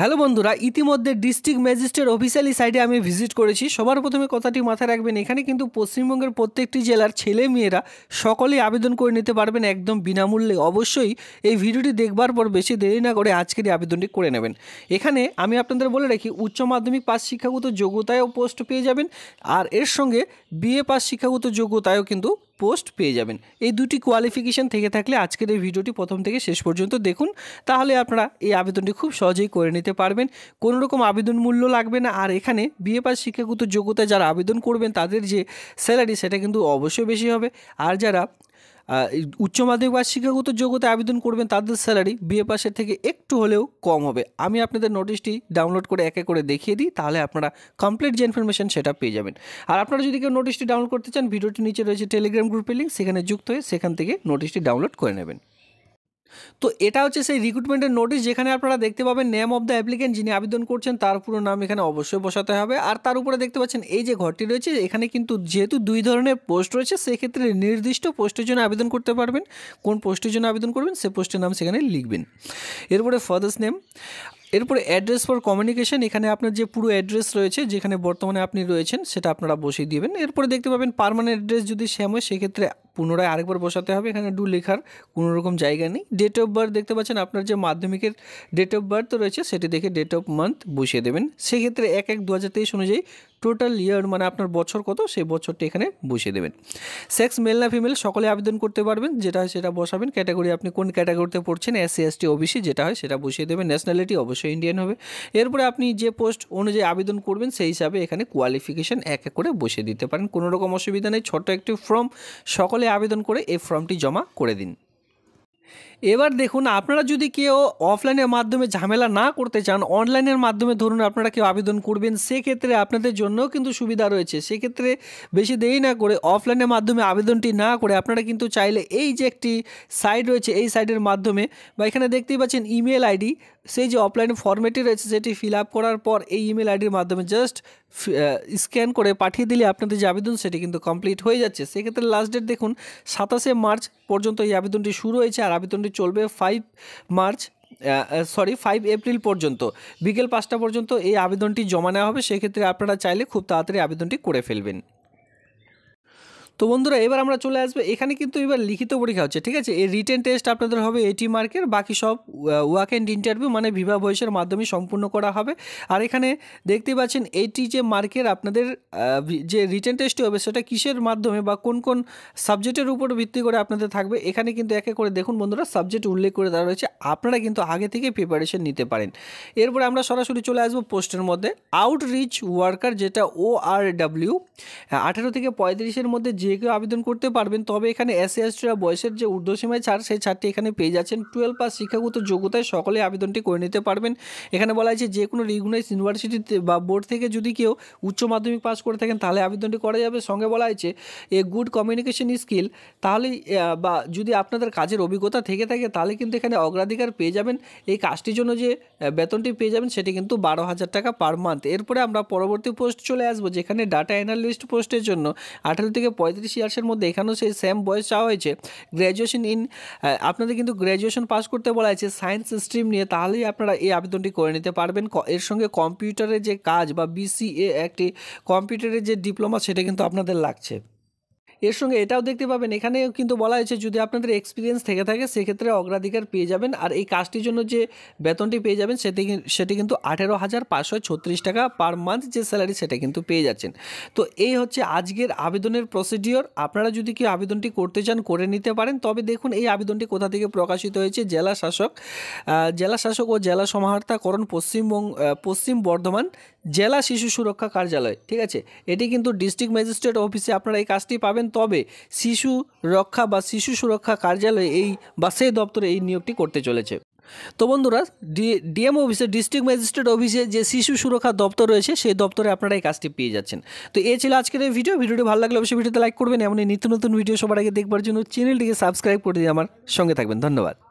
hello বন্ধুরা ইতিমধ্যে district magistrate officially সাইটে আমি ভিজিট করেছি সবার প্রথমে কথাটি মাথায় রাখবেন এখানে কিন্তু পশ্চিমবঙ্গের প্রত্যেকটি জেলার ছেলে মেয়েরা সকলেই আবেদন করে নিতে পারবেন একদম বিনামূল্যে অবশ্যই এই ভিডিওটি দেখবার পর বেশি দেরি না করে আজকের আবেদনটি করে নেবেন এখানে আমি আপনাদের বলে রাখি উচ্চ মাধ্যমিক পাস শিক্ষাগত যোগ্যতায়ও পোস্ট পেয়ে যাবেন আর এর সঙ্গে বিএ পাস শিক্ষাগত যোগ্যতায়ও কিন্তু পোস্ট পেয়ে যাবেন এই দুটি কোয়ালিফিকেশান থেকে থাকলে আজকের এই ভিডিওটি প্রথম থেকে শেষ পর্যন্ত দেখুন তাহলে আপনারা এই আবেদনটি খুব সহজেই করে নিতে পারবেন কোনো রকম আবেদন মূল্য লাগবে না আর এখানে বিএ পাস শিক্ষাগত যোগ্যতায় যারা আবেদন করবেন তাদের যে স্যালারি সেটা কিন্তু অবশ্যই বেশি হবে আর যারা উচ্চ মাধ্যমিক বা শিক্ষাগত যোগ্যতা আবেদন করবেন তাদের স্যালারি বিএ পাশের থেকে একটু হলেও কম হবে আমি আপনাদের নোটিশটি ডাউনলোড করে একে করে দেখিয়ে দিই তাহলে আপনারা কমপ্লিট যে ইনফরমেশন সেটা পেয়ে যাবেন আর আপনারা যদি কেউ নোটিশটি ডাউনলোড করতে চান ভিডিওটি নিচে রয়েছে টেলিগ্রাম গ্রুপের লিঙ্ক সেখানে যুক্ত হয়ে সেখান থেকে নোটিশটি ডাউনলোড করে নেবেন তো এটা হচ্ছে সেই রিক্রুটমেন্টের নোটিশ যেখানে আপনারা দেখতে পাবেন নেম অফ দ্য অ্যাপ্লিকেন্ট যিনি আবেদন করছেন তার পুরো নাম এখানে অবশ্যই বসাতে হবে আর তার উপরে দেখতে পাচ্ছেন এই যে ঘরটি রয়েছে এখানে কিন্তু যেহেতু দুই ধরনের পোস্ট রয়েছে সেক্ষেত্রে নির্দিষ্ট পোস্টের জন্য আবেদন করতে পারবেন কোন পোস্টের জন্য আবেদন করবেন সে পোস্টের নাম সেখানে লিখবেন এরপরে ফাদার্স নেম এরপরে অ্যাড্রেস ফর কমিউনিকেশন এখানে আপনার যে পুরো অ্যাড্রেস রয়েছে যেখানে বর্তমানে আপনি রয়েছেন সেটা আপনারা বসিয়ে দিবেন এরপরে দেখতে পাবেন পারমানেন্ট অ্যাড্রেস যদি সেম হয় সেক্ষেত্রে পুনরায় আরেকবার বসাতে হবে এখানে ডু লেখার কোনো রকম জায়গা নেই ডেট অফ বার্থ দেখতে পাচ্ছেন আপনার যে মাধ্যমিকের ডেট অফ বার্থ রয়েছে সেটি দেখে ডেট অফ মান্থ বসিয়ে দেবেন সেক্ষেত্রে এক এক দু অনুযায়ী টোটাল ইয়ার মানে আপনার বছর কত সেই বছরটি এখানে বসিয়ে দেবেন সেক্স মেল না ফিমেল সকলে আবেদন করতে পারবেন যেটা হয় সেটা বসাবেন ক্যাটাগরি আপনি কোন ক্যাটাগরিতে পড়ছেন এস টি ওবিসি যেটা হয় সেটা বসিয়ে দেবেন ন্যাশনালিটি অবশ্যই ইন্ডিয়ান হবে এরপরে আপনি যে পোস্ট অনুযায়ী আবেদন করবেন সেই হিসাবে এখানে কোয়ালিফিকেশান এক এক করে বসিয়ে দিতে পারেন কোনো রকম অসুবিধা নেই ছোট্ট একটি ফর্ম সকলে আবেদন করে এই ফর্মটি জমা করে দিন এবার দেখুন আপনারা যদি কেউ অফলাইনের মাধ্যমে ঝামেলা না করতে চান অনলাইনের মাধ্যমে ধরুন আপনারা কেউ আবেদন করবেন সেক্ষেত্রে আপনাদের জন্যও কিন্তু সুবিধা রয়েছে সেক্ষেত্রে বেশি দেরি না করে অফলাইনের মাধ্যমে আবেদনটি না করে আপনারা কিন্তু চাইলে এই যে একটি সাইট রয়েছে এই সাইটের মাধ্যমে বা এখানে দেখতেই পাচ্ছেন ইমেল আইডি সেই যে অফলাইন ফর্মেটে রয়েছে সেটি ফিল আপ করার পর এই ইমেল আইডির মাধ্যমে জাস্ট স্ক্যান করে পাঠিয়ে দিলে আপনাদের যে আবেদন সেটি কিন্তু কমপ্লিট হয়ে যাচ্ছে সেক্ষেত্রে লাস্ট ডেট দেখুন সাতাশে মার্চ পর্যন্ত এই আবেদনটি শুরু হয়েছে আর আবেদনটি চলবে five March sorry five April পর্যন্ত বিকেল পাঁচটা পর্যন্ত এই আবেদনটি জমা নেওয়া হবে সেক্ষেত্রে আপনারা চাইলে খুব তাড়াতাড়ি আবেদনটি করে ফেলবেন তো বন্ধুরা এবার আমরা চলে আসবে এখানে কিন্তু এবার লিখিত পরীক্ষা হচ্ছে ঠিক আছে এই রিটেন টেস্ট আপনাদের হবে এটি মার্কের বাকি সব ওয়াক অ্যান্ড ইন্টারভিউ মানে ভিভা ভয়েসের মাধ্যমে সম্পূর্ণ করা হবে আর এখানে দেখতে পাচ্ছেন এইটি যে মার্কের আপনাদের যে রিটেন টেস্টটি হবে সেটা কিসের মাধ্যমে বা কোন কোন সাবজেক্টের উপর ভিত্তি করে আপনাদের থাকবে এখানে কিন্তু একে করে দেখুন বন্ধুরা সাবজেক্ট উল্লেখ করে দেওয়া রয়েছে আপনারা কিন্তু আগে থেকে প্রিপারেশন নিতে পারেন এরপরে আমরা সরাসরি চলে আসবো পোস্টের মধ্যে আউটরিচ ওয়ার্কার যেটা ও আর ডাব্লিউ আঠেরো থেকে পঁয়ত্রিশের মধ্যে যে যে কেউ আবেদন করতে পারবেন তবে এখানে এসসি এসটিরা বয়সের যে ঊর্ধ্বসীমায় ছাড় সেই ছাড়টি এখানে পেয়ে যাচ্ছেন টুয়েলভ পাস শিক্ষাগত যোগ্যতায় সকলে আবেদনটি করে নিতে পারবেন এখানে বলা হয়েছে যে কোনো রিগনাইজ ইউনিভার্সিটিতে বা বোর্ড থেকে যদি কেউ উচ্চ মাধ্যমিক পাস করে থাকেন তাহলে আবেদনটি করা যাবে সঙ্গে বলা হয়েছে এ গুড কমিউনিকেশন স্কিল তাহলে বা যদি আপনাদের কাজের অভিজ্ঞতা থেকে থাকে তাহলে কিন্তু এখানে অগ্রাধিকার পেয়ে যাবেন এই কাজটির জন্য যে বেতনটি পেয়ে যাবেন সেটি কিন্তু বারো হাজার টাকা পার মান্থ এরপরে আমরা পরবর্তী পোস্ট চলে আসবো যেখানে ডাটা অ্যানালিস্ট পোস্টের জন্য আঠারো থেকে পঁয়ত্রিশ পঁয়ত্রিশ ইয়ার্সের মধ্যে এখানেও সেই সেম বয়স চাওয়া হয়েছে গ্র্যাজুয়েশন ইন আপনাদের কিন্তু গ্র্যাজুয়েশন পাস করতে বলা হয়েছে সায়েন্স স্ট্রিম নিয়ে তাহলেই আপনারা এই আবেদনটি করে নিতে পারবেন এর সঙ্গে কম্পিউটারের যে কাজ বা বিসিএ একটি কম্পিউটারের যে ডিপ্লোমা সেটা কিন্তু আপনাদের লাগছে এর সঙ্গে এটাও দেখতে পাবেন এখানেও কিন্তু বলা হয়েছে যদি আপনাদের এক্সপিরিয়েন্স থেকে থাকে সেক্ষেত্রে অগ্রাধিকার পেয়ে যাবেন আর এই কাজটির জন্য যে বেতনটি পেয়ে যাবেন সেটি সেটি কিন্তু আঠেরো হাজার পাঁচশো ছত্রিশ টাকা পার মান্থ যে স্যালারি সেটা কিন্তু পেয়ে যাচ্ছেন তো এই হচ্ছে আজকের আবেদনের প্রসিডিওর আপনারা যদি কি আবেদনটি করতে চান করে নিতে পারেন তবে দেখুন এই আবেদনটি কোথা থেকে প্রকাশিত হয়েছে জেলা শাসক জেলা শাসক ও জেলা সমাহর্তাকরণ পশ্চিমবঙ্গ পশ্চিম বর্ধমান জেলা শিশু সুরক্ষা কার্যালয় ঠিক আছে এটি কিন্তু ডিস্ট্রিক্ট ম্যাজিস্ট্রেট অফিসে আপনারা এই কাজটি পাবেন তবে শিশু রক্ষা বা শিশু সুরক্ষা কার্যালয়ে এই বা সেই দপ্তরে এই নিয়োগটি করতে চলেছে তো বন্ধুরা ডিএম অফিসে ডিস্ট্রিক্ট ম্যাজিস্ট্রেট অফিসে যে শিশু সুরক্ষা দপ্তর রয়েছে সেই দপ্তরে আপনারা এই কাজটি পেয়ে যাচ্ছেন তো এ ছিল আজকের এই ভিডিও ভিডিওটি ভালো লাগলে অবশ্যই ভিডিওতে লাইক করবেন এমনই নিত্য নতুন ভিডিও সবার আগে দেখবার জন্য চ্যানেলটিকে সাবস্ক্রাইব করে দিয়ে আমার সঙ্গে থাকবেন ধন্যবাদ